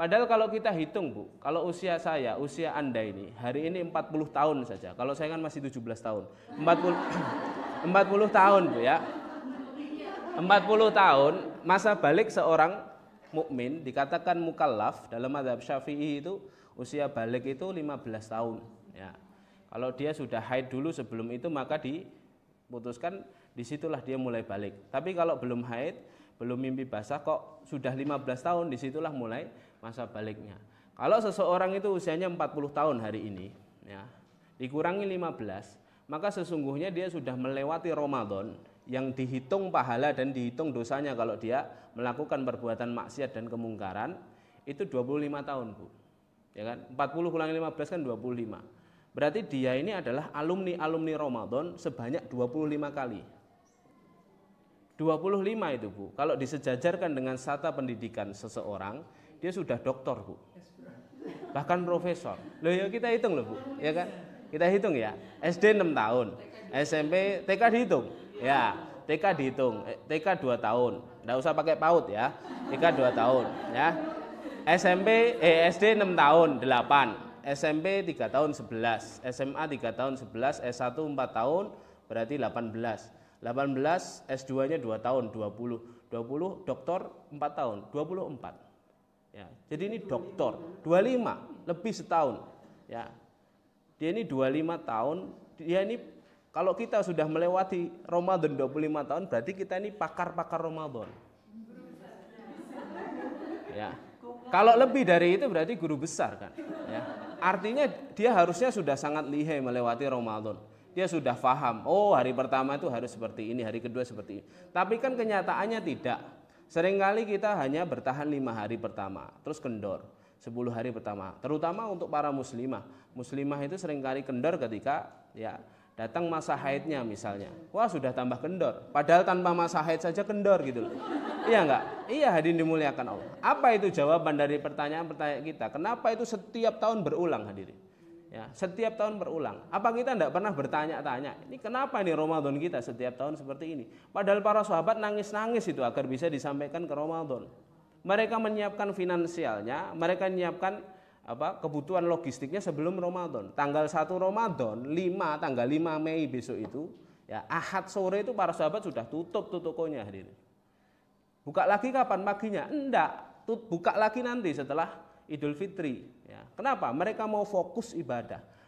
Padahal kalau kita hitung Bu, kalau usia saya, usia Anda ini, hari ini 40 tahun saja. Kalau saya kan masih 17 tahun. 40, 40 tahun Bu ya. 40 tahun, masa balik seorang mukmin dikatakan mukallaf dalam madhab syafi'i itu usia balik itu 15 tahun. Ya. Kalau dia sudah haid dulu sebelum itu maka diputuskan disitulah dia mulai balik. Tapi kalau belum haid, belum mimpi basah kok sudah 15 tahun disitulah mulai masa baliknya. Kalau seseorang itu usianya 40 tahun hari ini, ya, dikurangi 15, maka sesungguhnya dia sudah melewati Ramadan yang dihitung pahala dan dihitung dosanya kalau dia melakukan perbuatan maksiat dan kemungkaran itu 25 tahun, Bu. Ya kan? 40 kurang 15 kan 25. Berarti dia ini adalah alumni-alumni Ramadan sebanyak 25 kali. 25 itu Bu. Kalau disejajarkan dengan sata pendidikan seseorang, dia sudah doktor bu bahkan profesor loh ya kita hitung loh bu ya kan kita hitung ya SD 6 tahun SMP TK dihitung ya TK dihitung eh, TK 2 tahun nggak usah pakai PAUD ya TK 2 tahun ya SMP eh, SD 6 tahun 8 SMP 3 tahun 11 SMA 3 tahun 11 S1 4 tahun berarti 18 18 S2 nya 2 tahun 20 20 dokter 4 tahun 24 Ya, jadi ini doktor, 25, lebih setahun. Ya. Dia ini 25 tahun, dia ini kalau kita sudah melewati Ramadan 25 tahun, berarti kita ini pakar-pakar Ramadan. Ya. Kalau lebih dari itu berarti guru besar kan. Ya. Artinya dia harusnya sudah sangat lihai melewati Ramadan. Dia sudah paham, oh hari pertama itu harus seperti ini, hari kedua seperti ini. Tapi kan kenyataannya tidak Seringkali kita hanya bertahan lima hari pertama, terus kendor. Sepuluh hari pertama, terutama untuk para muslimah. Muslimah itu seringkali kendor ketika ya datang masa haidnya misalnya. Wah, sudah tambah kendor. Padahal tanpa masa haid saja kendor gitu iya enggak? Iya, hadirin dimuliakan Allah. Apa itu jawaban dari pertanyaan-pertanyaan kita? Kenapa itu setiap tahun berulang hadirin? Ya, setiap tahun berulang. Apa kita tidak pernah bertanya-tanya, ini kenapa ini Ramadan kita setiap tahun seperti ini? Padahal para sahabat nangis-nangis itu agar bisa disampaikan ke Ramadan. Mereka menyiapkan finansialnya, mereka menyiapkan apa kebutuhan logistiknya sebelum Ramadan. Tanggal 1 Ramadan, 5 tanggal 5 Mei besok itu, ya Ahad sore itu para sahabat sudah tutup tuh tokonya hadirin. Buka lagi kapan paginya? Enggak, buka lagi nanti setelah Idul Fitri. Ya. Kenapa? Mereka mau fokus ibadah.